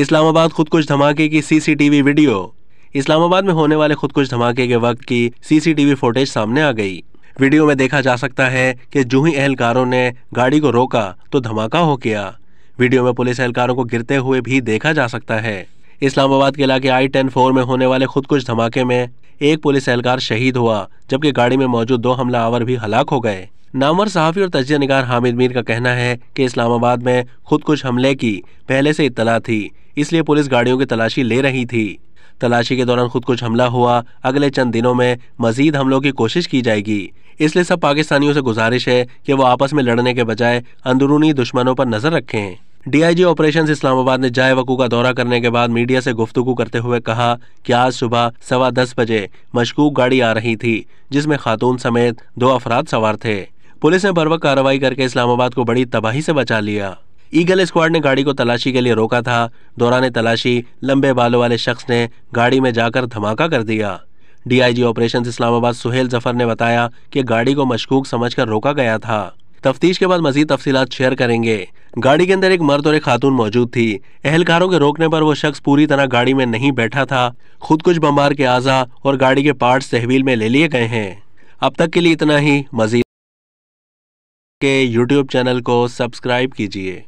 इस्लामाबाद खुदकुश धमाके की CCTV video Islamabad में होने वाले खुदकुश धमाके के वक्त की सीसीटीवी फुटेज सामने आ गई वीडियो में देखा जा सकता है कि जूही एहलकारों ने गाड़ी को रोका तो धमाका हो गया वीडियो में पुलिस एहलकारों को गिरते हुए भी देखा जा सकता है इस्लामाबाद के इलाके आई टेन फोर में होने वाले खुदकुश धमाके में एक पुलिस एहलकार शहीद हुआ जबकि गाड़ी में मौजूद दो हमलावर भी हलाक हो गए नामवर सहाफ़ी और तजिया निगार हामिद मीर का कहना है कि इस्लामाबाद में खुदकुश हमले की पहले से इतला थी इसलिए पुलिस गाड़ियों की तलाशी ले रही थी तलाशी के दौरान खुदकुश हमला हुआ अगले चंद दिनों में मजीद हमलों की कोशिश की जाएगी इसलिए सब पाकिस्तानियों से गुजारिश है कि वो आपस में लड़ने के बजाय अंदरूनी दुश्मनों पर नजर रखें डीआईजी ऑपरेशंस इस्लामाबाद ने जाय वकू का दौरा करने के बाद मीडिया से गुफ्तगु करते हुए कहा कि आज सुबह सवा दस बजे मशकूक गाड़ी आ रही थी जिसमें खातून समेत दो अफराद सवार थे पुलिस ने भरवक कार्रवाई करके इस्लामाबाद को बड़ी तबाही से बचा लिया ईगल स्क्वाड ने गाड़ी को तलाशी के लिए रोका था दौरान तलाशी लंबे बालों वाले शख्स ने गाड़ी में जाकर धमाका कर दिया डीआईजी ऑपरेशन इस्लामाबाद सुहेल जफर ने बताया कि गाड़ी को मशकूक समझकर रोका गया था तफ्तीश के बाद मजीद तफसी शेयर करेंगे गाड़ी के अंदर एक मर्द और एक खातून मौजूद थी एहलकारों के रोकने पर वो शख्स पूरी तरह गाड़ी में नहीं बैठा था खुद कुछ बम्बार के आजा और गाड़ी के पार्ट्स तहवील में ले लिए गए हैं अब तक के लिए इतना ही मजीद के यूट्यूब चैनल को सब्सक्राइब कीजिए